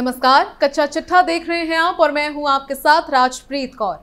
नमस्कार कच्चा चिट्ठा देख रहे हैं आप और मैं हूं आपके साथ राजप्रीत कौर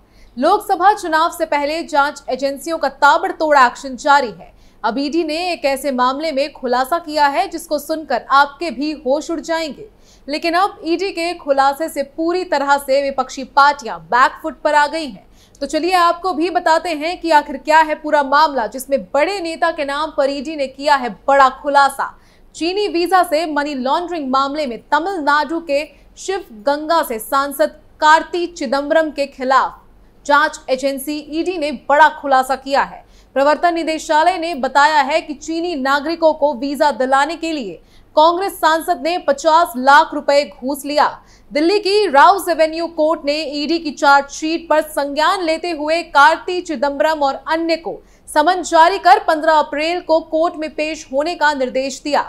लोकसभा चुनाव से पहले जांच एजेंसियों का ताबड़तोड़ एक्शन जारी है अब ईडी ने एक ऐसे मामले में खुलासा किया है जिसको सुनकर आपके भी होश उड़ जाएंगे लेकिन अब ईडी के खुलासे से पूरी तरह से विपक्षी पार्टियां बैकफुट पर आ गई हैं तो चलिए आपको भी बताते हैं कि आखिर क्या है पूरा मामला जिसमें बड़े नेता के नाम पर ईडी ने किया है बड़ा खुलासा चीनी वीजा से मनी लॉन्ड्रिंग मामले में तमिलनाडु के शिव गंगा से सांसद कार्ति चिदम्बरम के खिलाफ जांच एजेंसी ईडी ने बड़ा खुलासा किया है प्रवर्तन निदेशालय ने बताया है कि चीनी नागरिकों को वीजा दिलाने के लिए कांग्रेस सांसद ने 50 लाख रुपए घूस लिया दिल्ली की राउस एवेन्यू कोर्ट ने ईडी की चार्जशीट पर संज्ञान लेते हुए कार्ति चिदम्बरम और अन्य को समन जारी कर 15 अप्रैल को कोर्ट में पेश होने का निर्देश दिया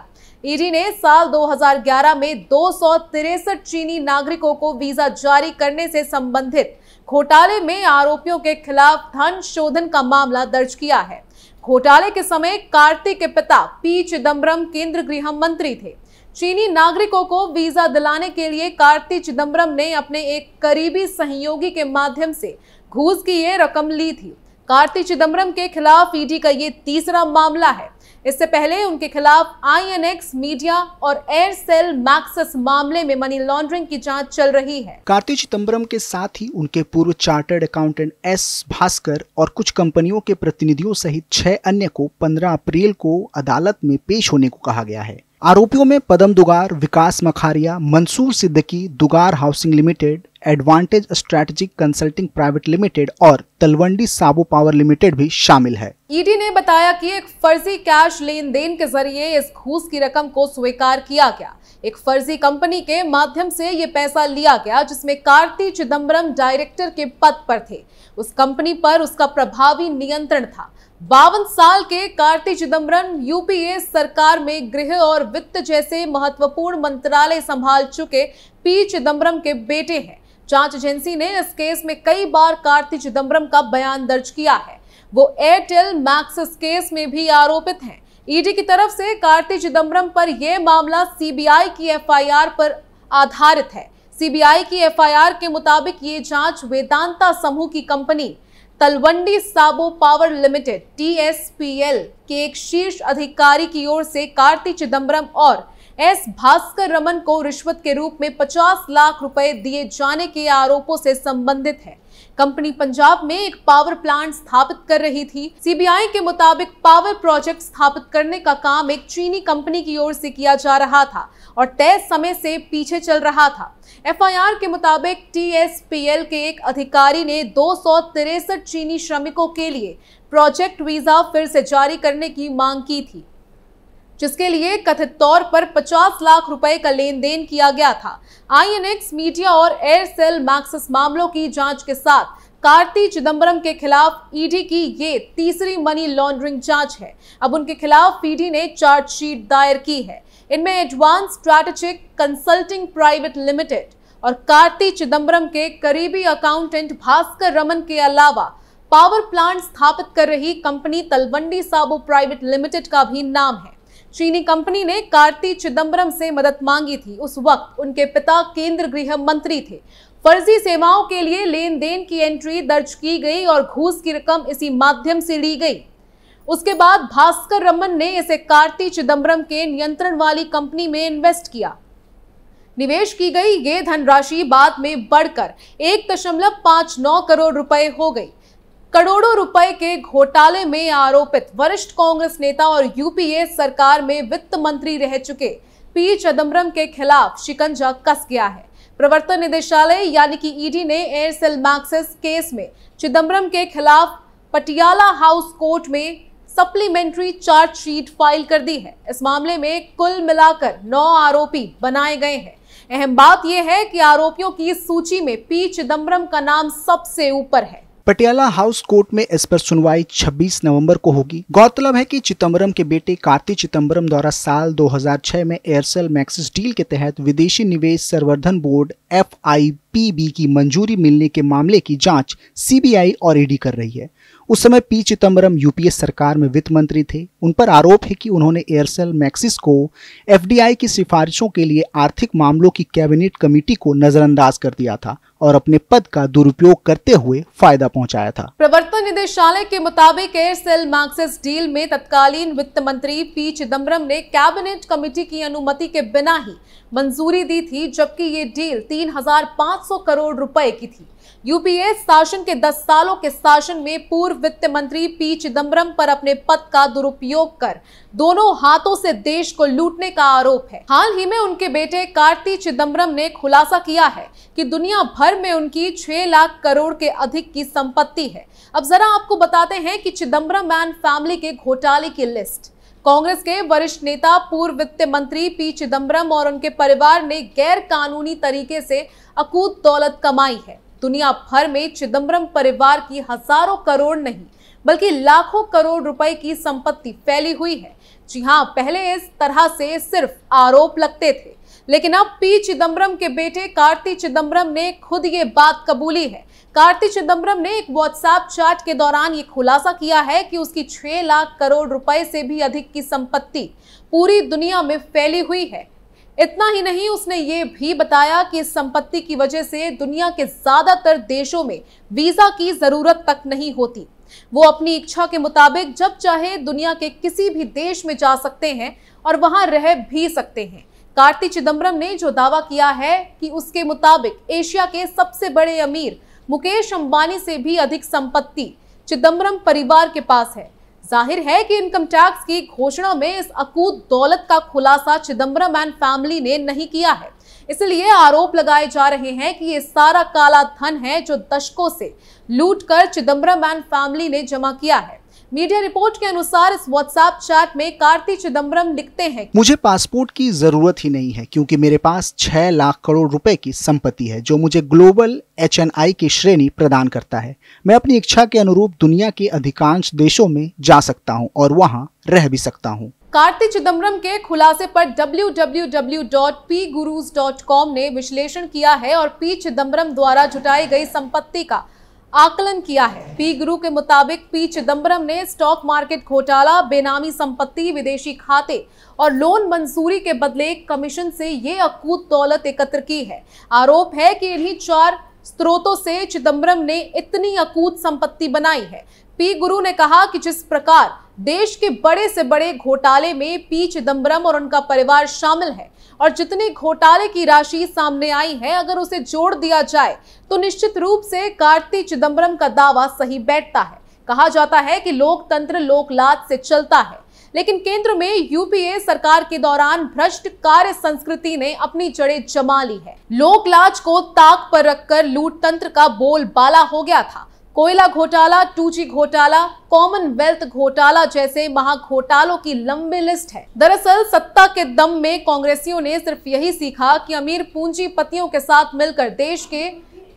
ईडी ने साल 2011 में दो चीनी नागरिकों को वीजा जारी करने से संबंधित घोटाले में आरोपियों के खिलाफ धन शोधन का मामला दर्ज किया है घोटाले के समय कार्तिक के पिता पी चिदम्बरम केंद्र गृह मंत्री थे चीनी नागरिकों को वीजा दिलाने के लिए कार्ति चिदम्बरम ने अपने एक करीबी सहयोगी के माध्यम से घूस की ये रकम ली थी कार्ति चिदम्बरम के खिलाफ ईडी का ये तीसरा मामला है इससे पहले उनके खिलाफ आईएनएक्स मीडिया और एयरसेल मैक्सिस मामले में मनी लॉन्ड्रिंग की जांच चल रही है कार्ति चिदम्बरम के साथ ही उनके पूर्व चार्टर्ड अकाउंटेंट एस भास्कर और कुछ कंपनियों के प्रतिनिधियों सहित छह अन्य को पंद्रह अप्रैल को अदालत में पेश होने को कहा गया है आरोपियों में Padam Dugar Vikas Makharia Mansoor Siddiqui Dugar housing limited advantage strategic consulting private limited और तलवंडी साबो पावर लिमिटेड भी शामिल है ईडी ने बताया कि एक फर्जी कैश लेन देन के जरिए इस घूस की रकम को स्वीकार किया गया एक फर्जी कंपनी के माध्यम से ये पैसा लिया गया जिसमें कार्ती चिदम्बरम डायरेक्टर के पद पर थे उस कंपनी पर उसका प्रभावी नियंत्रण था बावन साल के कार्ति चिदम्बरम यूपीए सरकार में गृह और वित्त जैसे महत्वपूर्ण मंत्रालय संभाल चुके पी चिदम्बरम के बेटे हैं जांच एजेंसी ने इस केस में कई बार कार्ति चिदम्बरम का बयान दर्ज किया है वो एयरटेल मैक्सिस केस में भी आरोपित हैं ईडी e की तरफ से कार्ति चिदम्बरम पर यह मामला सीबीआई की एफआईआर पर आधारित है सीबीआई की एफआईआर के मुताबिक ये जांच वेदांता समूह की company Talwandi Sabo power limited TSPL के एक शीर्ष अधिकारी की ओर से कार्ति चिदम्बरम और एस भास्कर रमन को रिश्वत के रूप में 50 लाख रुपए दिए जाने के आरोपों से संबंधित है कंपनी पंजाब में एक पावर प्लांट स्थापित कर रही थी सीबीआई के मुताबिक पावर प्रोजेक्ट स्थापित करने का काम एक चीनी कंपनी की ओर से किया जा रहा था और तय समय से पीछे चल रहा था एफआईआर के मुताबिक टीएसपीएल के एक अधिकारी ने दो चीनी श्रमिकों के लिए प्रोजेक्ट वीजा फिर से जारी करने की मांग की थी जिसके लिए कथित तौर पर 50 लाख रुपए का लेन देन किया गया था आईएनएक्स मीडिया और एयरसेल मैक्सिस मामलों की जांच के साथ कार्ति चिदंबरम के खिलाफ ईडी e की ये तीसरी मनी लॉन्ड्रिंग जांच है अब उनके खिलाफ ईडी e ने चार्जशीट दायर की है इनमें advance strategic consulting private limited और कार्ति चिदम्बरम के करीबी अकाउंटेंट भास्कर रमन के अलावा पावर प्लांट स्थापित कर रही company Talwandi Sabo private limited का भी नाम है चीनी कंपनी ने कार्ति चिदम्बरम से मदद मांगी थी उस वक्त उनके पिता केंद्र गृह मंत्री थे फर्जी सेवाओं के लिए लेन देन की एंट्री दर्ज की गई और घूस की रकम इसी माध्यम से ली गई उसके बाद भास्कर रमन ने इसे कार्ति चिदम्बरम के नियंत्रण वाली कंपनी में इन्वेस्ट किया निवेश की गई ये धनराशि बाद में बढ़कर एक दशमलव पांच नौ करोड़ रुपए हो गई करोड़ों रुपए के घोटाले में आरोपित वरिष्ठ कांग्रेस नेता और यूपीए सरकार में वित्त मंत्री रह चुके पी चिदम्बरम के खिलाफ शिकंजा कस गया है प्रवर्तन निदेशालय यानी कि ईडी ने एयरसेल मैक्सिस केस में चिदम्बरम के खिलाफ पटियाला हाउस कोर्ट में सप्लीमेंट्री चार्जशीट फाइल कर दी है इस मामले में कुल मिलाकर नौ आरोपी बनाए गए हैं अहम बात यह है कि आरोपियों की सूची में पी चिदम्बरम का नाम सबसे ऊपर है पटियाला हाउस कोर्ट में इस पर सुनवाई 26 नवंबर को होगी गौरतलब है कि चिदम्बरम के बेटे कार्ति चिदम्बरम द्वारा साल 2006 में एयरसेल मैक्सिस डील के तहत विदेशी निवेश संवर्धन बोर्ड एफ पीबी की मंजूरी मिलने के मामले की जांच सीबीआई और ईडी कर रही है उस समय पी चिदम्बरम यूपीए सरकार में वित्त मंत्री थे उन पर आरोप है कि उन्होंने एयरसेल मैक्सिस को एफडीआई की सिफारिशों के लिए आर्थिक मामलों की कैबिनेट कमेटी को नजरअंदाज कर दिया था और अपने पद का दुरुपयोग करते हुए फायदा पहुंचाया था प्रवर्तन निदेशालय के मुताबिक एयरसेल मैक्सिस डील में तत्कालीन वित्त मंत्री पी चिदम्बरम ने कैबिनेट कमेटी की अनुमति के बिना ही मंजूरी दी थी जबकि ये डील 3,500 करोड़ रुपए की थी यूपीए शासन के 10 सालों के शासन में पूर्व वित्त मंत्री पी चिदम्बरम पर अपने पद का दुरुपयोग कर दोनों हाथों से देश को लूटने का आरोप है हाल ही में उनके बेटे कार्ति चिदम्बरम ने खुलासा किया है कि दुनिया भर भर में उनकी छह लाख करोड़ के अधिक की संपत्ति है अब जरा आपको बताते हैं कि चिदम्बरम एंड फैमिली के घोटाले की लिस्ट कांग्रेस के वरिष्ठ नेता पूर्व वित्त मंत्री पी चिदम्बरम और उनके परिवार ने गैर कानूनी तरीके से अकूत दौलत कमाई है दुनिया भर में चिदम्बरम परिवार की हजारों करोड़ नहीं बल्कि लाखों करोड़ रुपए की संपत्ति फैली हुई है जी हाँ पहले इस तरह से सिर्फ आरोप लगते थे लेकिन अब पी चिदम्बरम के बेटे कार्ति चिदम्बरम ने खुद ये बात कबूली है कार्ति चिदम्बरम ने एक व्हाट्सएप चैट के दौरान ये खुलासा किया है कि उसकी 6 लाख करोड़ रुपए से भी अधिक की संपत्ति पूरी दुनिया में फैली हुई है इतना ही नहीं उसने ये भी बताया कि इस संपत्ति की वजह से दुनिया के ज़्यादातर देशों में वीज़ा की ज़रूरत तक नहीं होती वो अपनी इच्छा के मुताबिक जब चाहे दुनिया के किसी भी देश में जा सकते हैं और वहां रह भी सकते हैं कार्ति चिदम्बरम ने जो दावा किया है कि उसके मुताबिक एशिया के सबसे बड़े अमीर मुकेश अंबानी से भी अधिक संपत्ति चिदम्बरम परिवार के पास है जाहिर है कि इनकम टैक्स की घोषणा में इस अकूत दौलत का खुलासा चिदम्बरम एंड फैमिली ने नहीं किया है इसलिए आरोप लगाए जा रहे हैं कि ये सारा काला धन है जो दशकों से लूट कर चिदम्बरम एंड फैमिली ने जमा किया है मीडिया रिपोर्ट के अनुसार इस व्हाट्सएप चैट में कार्ति चिदम्बरम लिखते हैं मुझे पासपोर्ट की जरूरत ही नहीं है क्योंकि मेरे पास छह लाख करोड़ रुपए की संपत्ति है जो मुझे ग्लोबल एच की श्रेणी प्रदान करता है मैं अपनी इच्छा के अनुरूप दुनिया के अधिकांश देशों में जा सकता हूँ और वहाँ रह भी सकता हूँ कार्तिक चिदम्बरम के खुलासे पर www.pgurus.com ने विश्लेषण किया है और पी चिदम्बरम द्वारा जुटाई गई संपत्ति का आकलन किया है पी गुरु के मुताबिक पी चिदम्बरम ने स्टॉक मार्केट घोटाला बेनामी संपत्ति विदेशी खाते और लोन मंजूरी के बदले कमीशन से ये अकूत दौलत एकत्र की है आरोप है कि इन्हीं चार स्रोतों से चिदम्बरम ने इतनी अकूत संपत्ति बनाई है पी गुरु ने कहा कि जिस प्रकार देश के बड़े से बड़े घोटाले में पी चिदम्बरम और उनका परिवार शामिल है और जितनी घोटाले की राशि सामने आई है अगर उसे जोड़ दिया जाए तो निश्चित रूप से कार्ति चिदम्बरम का दावा सही बैठता है कहा जाता है कि लोकतंत्र लोकलाज से चलता है लेकिन केंद्र में यूपीए सरकार के दौरान भ्रष्ट कार्य संस्कृति ने अपनी जड़ें जमा ली है लोकलाज को ताक पर रखकर लूट तंत्र का बोलबाला हो गया था कोयला घोटाला टूची घोटाला कॉमनवेल्थ घोटाला जैसे महाघोटालों की लंबी लिस्ट है दरअसल सत्ता के दम में कांग्रेसियों ने सिर्फ यही सीखा कि अमीर पूंजीपतियों के साथ मिलकर देश के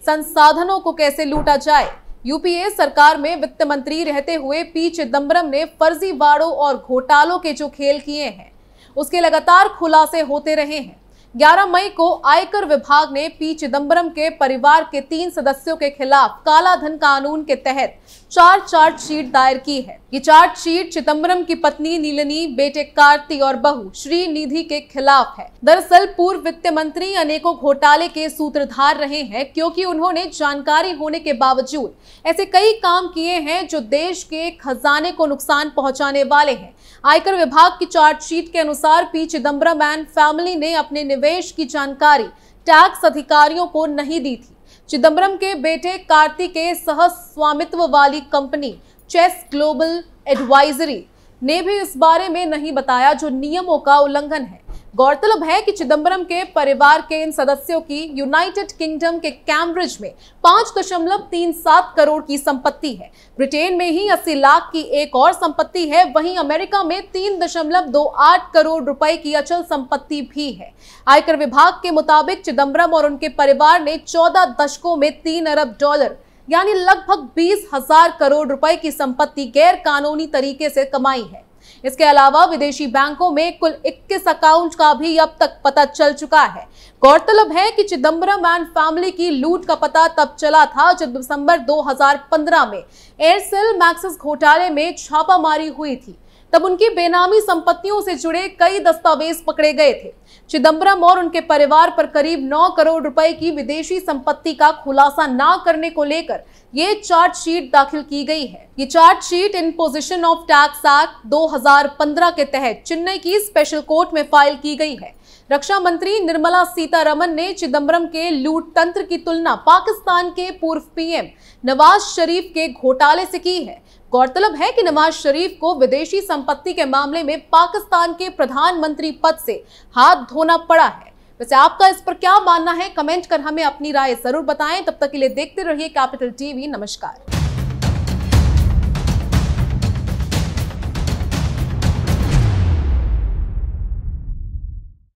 संसाधनों को कैसे लूटा जाए यूपीए सरकार में वित्त मंत्री रहते हुए पी चिदम्बरम ने फर्जी वाड़ों और घोटालों के जो खेल किए हैं उसके लगातार खुलासे होते रहे हैं 11 मई को आयकर विभाग ने पी चिदम्बरम के परिवार के तीन सदस्यों के खिलाफ काला धन कानून के तहत चार चार्जशीट दायर की है ये चार्जशीट चिदम्बरम की पत्नी नीलनी बेटे कार्ति और बहू श्री निधि के खिलाफ है दरअसल पूर्व वित्त मंत्री अनेकों घोटाले के सूत्रधार रहे हैं क्योंकि उन्होंने जानकारी होने के बावजूद ऐसे कई काम किए हैं जो देश के खजाने को नुकसान पहुंचाने वाले हैं आयकर विभाग की चार्जशीट के अनुसार पी चिदम्बरम एंड फैमिली ने अपने निवेश की जानकारी टैक्स अधिकारियों को नहीं दी थी चिदम्बरम के बेटे कार्ती के सह स्वामित्व वाली कंपनी चेस ग्लोबल एडवाइजरी ने भी इस बारे में नहीं बताया जो नियमों का उल्लंघन है गौरतलब है कि चिदंबरम के परिवार के इन सदस्यों की यूनाइटेड किंगडम के कैम्ब्रिज में पांच दशमलव तीन सात करोड़ की संपत्ति है ब्रिटेन में ही अस्सी लाख की एक और संपत्ति है वहीं अमेरिका में तीन दशमलव दो आठ करोड़ रुपए की अचल संपत्ति भी है आयकर विभाग के मुताबिक चिदंबरम और उनके परिवार ने चौदह दशकों में तीन अरब डॉलर यानी लगभग बीस हजार करोड़ रुपए की संपत्ति गैर कानूनी तरीके से कमाई है इसके अलावा विदेशी बैंकों में कुल 21 अकाउंट का भी अब तक पता चल चुका है गौरतलब है कि चिदम्बरम एंड फैमिली की लूट का पता तब चला था जब दिसंबर 2015 में एयरसेल मैक्सिस घोटाले में छापामारी हुई थी तब उनकी बेनामी संपत्तियों से जुड़े कई दस्तावेज पकड़े गए थे चिदम्बरम और उनके परिवार पर करीब 9 करोड़ रुपए की विदेशी संपत्ति का खुलासा ना करने को लेकर ये चार्जशीट दाखिल की गई है ये chargesheet imposition of tax act दो के तहत चेन्नई की स्पेशल कोर्ट में फाइल की गई है रक्षा मंत्री निर्मला सीतारमन ने चिदम्बरम के लूट तंत्र की तुलना पाकिस्तान के पूर्व पीएम नवाज शरीफ के घोटाले से की है गौरतलब है कि नवाज शरीफ को विदेशी संपत्ति के मामले में पाकिस्तान के प्रधानमंत्री पद से हाथ धोना पड़ा है वैसे आपका इस पर क्या मानना है कमेंट कर हमें अपनी राय जरूर बताएं तब तक के लिए देखते रहिए कैपिटल टीवी नमस्कार